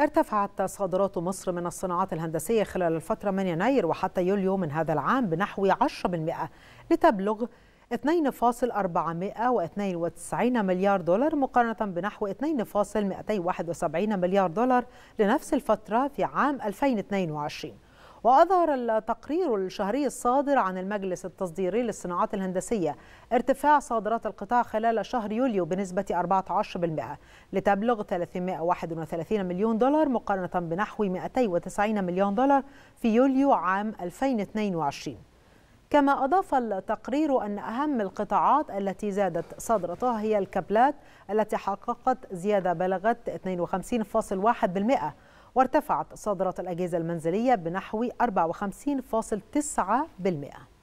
ارتفعت صادرات مصر من الصناعات الهندسية خلال الفترة من يناير وحتى يوليو من هذا العام بنحو 10% لتبلغ 2.492 مليار دولار مقارنة بنحو 2.271 مليار دولار لنفس الفترة في عام 2022 وأظهر التقرير الشهري الصادر عن المجلس التصديري للصناعات الهندسية ارتفاع صادرات القطاع خلال شهر يوليو بنسبة 14% لتبلغ 331 مليون دولار مقارنة بنحو 290 مليون دولار في يوليو عام 2022 كما أضاف التقرير أن أهم القطاعات التي زادت صادرتها هي الكابلات التي حققت زيادة بلغت 52.1% وارتفعت صادرات الأجهزة المنزلية بنحو 54.9%